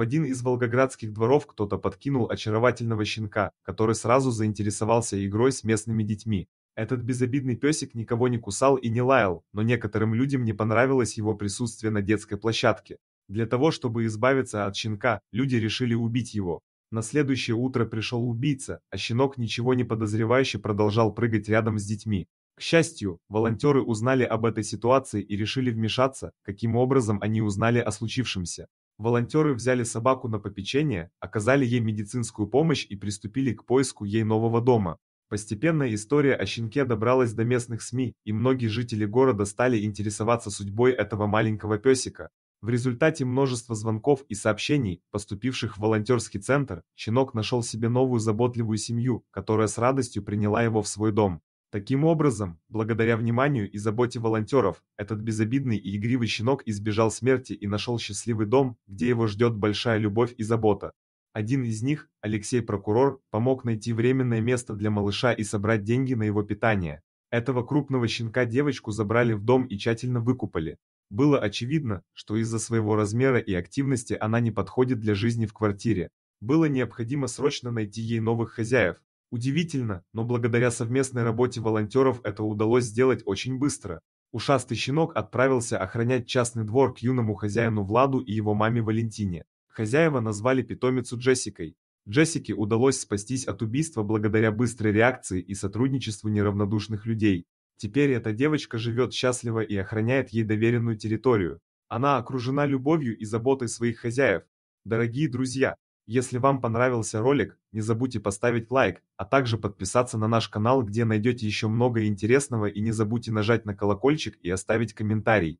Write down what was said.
В один из волгоградских дворов кто-то подкинул очаровательного щенка, который сразу заинтересовался игрой с местными детьми. Этот безобидный песик никого не кусал и не лаял, но некоторым людям не понравилось его присутствие на детской площадке. Для того, чтобы избавиться от щенка, люди решили убить его. На следующее утро пришел убийца, а щенок ничего не подозревающе продолжал прыгать рядом с детьми. К счастью, волонтеры узнали об этой ситуации и решили вмешаться, каким образом они узнали о случившемся. Волонтеры взяли собаку на попечение, оказали ей медицинскую помощь и приступили к поиску ей нового дома. Постепенно история о щенке добралась до местных СМИ, и многие жители города стали интересоваться судьбой этого маленького песика. В результате множества звонков и сообщений, поступивших в волонтерский центр, щенок нашел себе новую заботливую семью, которая с радостью приняла его в свой дом. Таким образом, благодаря вниманию и заботе волонтеров, этот безобидный и игривый щенок избежал смерти и нашел счастливый дом, где его ждет большая любовь и забота. Один из них, Алексей Прокурор, помог найти временное место для малыша и собрать деньги на его питание. Этого крупного щенка девочку забрали в дом и тщательно выкупали. Было очевидно, что из-за своего размера и активности она не подходит для жизни в квартире. Было необходимо срочно найти ей новых хозяев, Удивительно, но благодаря совместной работе волонтеров это удалось сделать очень быстро. Ушастый щенок отправился охранять частный двор к юному хозяину Владу и его маме Валентине. Хозяева назвали питомицу Джессикой. Джессике удалось спастись от убийства благодаря быстрой реакции и сотрудничеству неравнодушных людей. Теперь эта девочка живет счастливо и охраняет ей доверенную территорию. Она окружена любовью и заботой своих хозяев. Дорогие друзья, если вам понравился ролик, не забудьте поставить лайк, а также подписаться на наш канал, где найдете еще много интересного и не забудьте нажать на колокольчик и оставить комментарий.